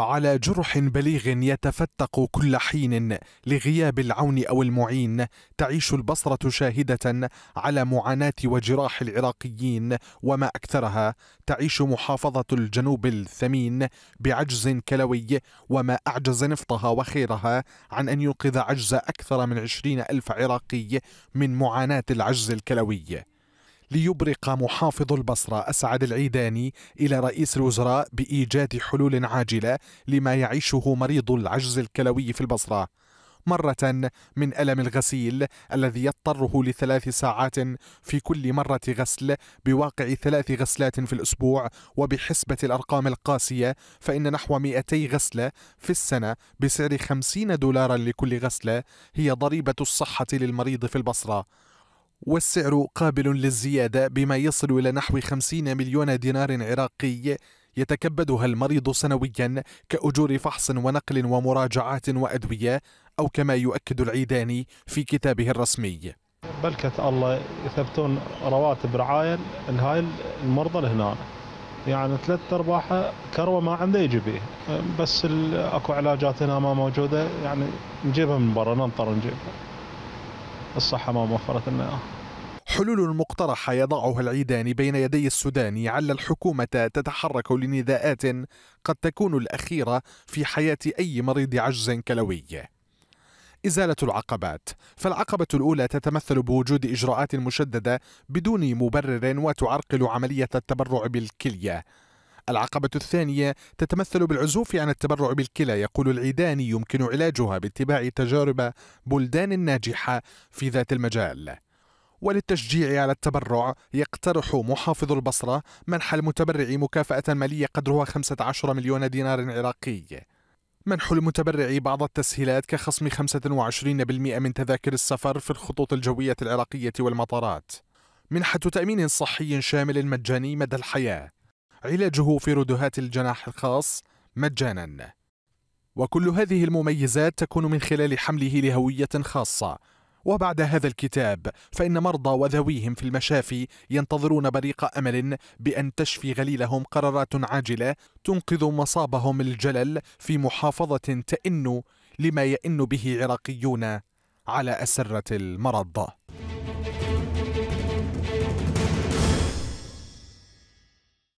على جرح بليغ يتفتق كل حين لغياب العون او المعين تعيش البصره شاهده على معاناه وجراح العراقيين وما اكثرها تعيش محافظه الجنوب الثمين بعجز كلوي وما اعجز نفطها وخيرها عن ان ينقذ عجز اكثر من عشرين الف عراقي من معاناه العجز الكلوي ليبرق محافظ البصرة أسعد العيداني إلى رئيس الوزراء بإيجاد حلول عاجلة لما يعيشه مريض العجز الكلوي في البصرة مرة من ألم الغسيل الذي يضطره لثلاث ساعات في كل مرة غسل بواقع ثلاث غسلات في الأسبوع وبحسبة الأرقام القاسية فإن نحو 200 غسلة في السنة بسعر 50 دولارا لكل غسلة هي ضريبة الصحة للمريض في البصرة والسعر قابل للزيادة بما يصل إلى نحو 50 مليون دينار عراقي يتكبدها المريض سنويا كأجور فحص ونقل ومراجعات وأدوية أو كما يؤكد العيداني في كتابه الرسمي بلكت الله يثبتون رواتب رعاية لهاي المرضى لهنا يعني ثلاث ارباعها كروه ما عنده يجي به بس اكو علاجات هنا ما موجوده يعني نجيبها من برا ننطر نجيبها الصحة ما وفرت لنا حلول مقترحة يضعها العيدان بين يدي السودان على الحكومة تتحرك لنداءات قد تكون الأخيرة في حياة أي مريض عجز كلوي إزالة العقبات فالعقبة الأولى تتمثل بوجود إجراءات مشددة بدون مبرر وتعرقل عملية التبرع بالكلية العقبة الثانية تتمثل بالعزوف عن التبرع بالكلى يقول العيداني يمكن علاجها باتباع تجارب بلدان ناجحة في ذات المجال وللتشجيع على التبرع يقترح محافظ البصرة منح المتبرع مكافأة مالية قدرها 15 مليون دينار عراقي منح المتبرع بعض التسهيلات كخصم 25% من تذاكر السفر في الخطوط الجوية العراقية والمطارات منحة تأمين صحي شامل مجاني مدى الحياة علاجه في ردهات الجناح الخاص مجانا وكل هذه المميزات تكون من خلال حمله لهوية خاصة وبعد هذا الكتاب فإن مرضى وذويهم في المشافي ينتظرون بريق أمل بأن تشفي غليلهم قرارات عاجلة تنقذ مصابهم الجلل في محافظة تئن لما يئن به عراقيون على أسرة المرض